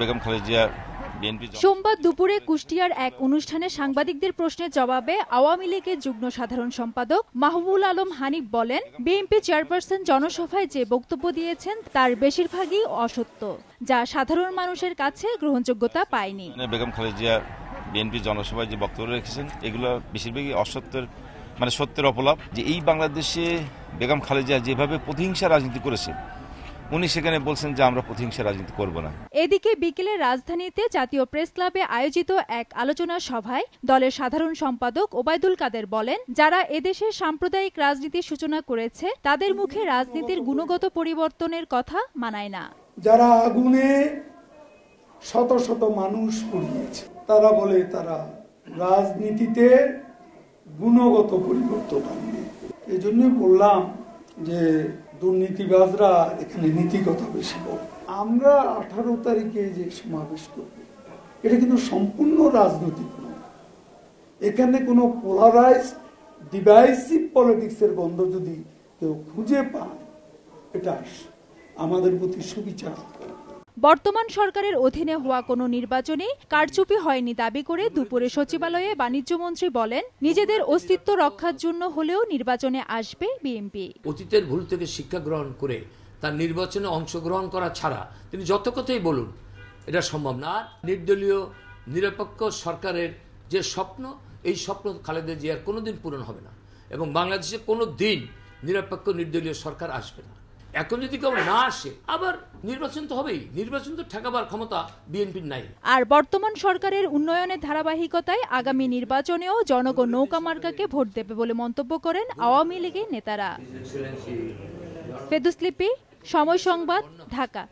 বেগম খালেজিয়া সোমবার দুপুরে কুষ্টিয়ার এক অনুষ্ঠানে সাংবাদিকদের প্রশ্নের জবাবে আওয়ামী লীগের যুগ্ম সাধারণ সম্পাদক মাহবুল আলম হানিফ বলেন বিএনপি চেয়ারপারসন জনসভায় যে বক্তব্য দিয়েছেন তার বেশিরভাগই অসত্য যা সাধারণ মানুষের কাছে গ্রহণযোগ্যতা পায়নি মানে বেগম খালেজিয়া বিএনপি জনসভায় যে বক্তব্য রেখেছেন এগুলো বেশিরভাগই অসত্যের মানে সত্যের অপলাপ যে এই বাংলাদেশে বেগম খালেজিয়া যেভাবে প্রতিহিংসা রাজনীতি করেছে উনি সেখানে বলছেন যে আমরা প্রতিহিংসা রাজনীতি করব না এদিকে বিকেলে রাজধানীতে জাতীয় প্রেস ক্লাবে আয়োজিত এক আলোচনা সভায় দলের সাধারণ সম্পাদক ওবায়দুল কাদের বলেন যারা এদেশে সাম্প্রদায়িক রাজনীতির সূচনা করেছে তাদের মুখে রাজনীতির গুণগত পরিবর্তনের কথা মানায় না যারা আগুনে শত শত মানুষ পুড়িয়েছে তারা বলে তারা রাজনীতিতে গুণগত পরিবর্তন আনবে এজন্য বললাম যে দুর্নীতিবাজরা এখানে নীতিকথা বেশি বল আমরা আঠারো তারিখে যে সমাবেশ করব এটা কিন্তু সম্পূর্ণ রাজনৈতিক নয় এখানে কোনো পোলারাইজ ডিভাইসিভ পলিটিক্সের গন্ধ যদি কেউ খুঁজে পায় এটা আমাদের প্রতি সুবিচার বর্তমান সরকারের অধীনে হওয়া কোনো নির্বাচনেই কারচুপি হয়নি দাবি করে দুপুরে সচিবালয়ে বাণিজ্যমন্ত্রী বলেন নিজেদের অস্তিত্ব রক্ষার জন্য হলেও নির্বাচনে আসবে বিএনপি অতীতের ভুল থেকে শিক্ষা গ্রহণ করে তার নির্বাচনে অংশগ্রহণ করা ছাড়া তিনি যত কথাই বলুন এটা সম্ভব না নির্দলীয় নিরপেক্ষ সরকারের যে স্বপ্ন এই স্বপ্ন খালেদা জিয়ার কোনোদিন পূরণ হবে না এবং বাংলাদেশে কোনো দিন নিরপেক্ষ নির্দলীয় সরকার আসবে না এখন যদি কেউ না আসে আবার নির্বাচন তো হবেই নির্বাচন তো ঠেকাবার ক্ষমতা বিএনপির নাই আর বর্তমান সরকারের উন্নয়নের ধারাবাহিকতায় আগামী নির্বাচনেও জনগণ নৌকা মার্কাকে ভোট দেবে বলে মন্তব্য করেন আওয়ামী লীগের নেতারা ফেদুসলিপি সময় সংবাদ ঢাকা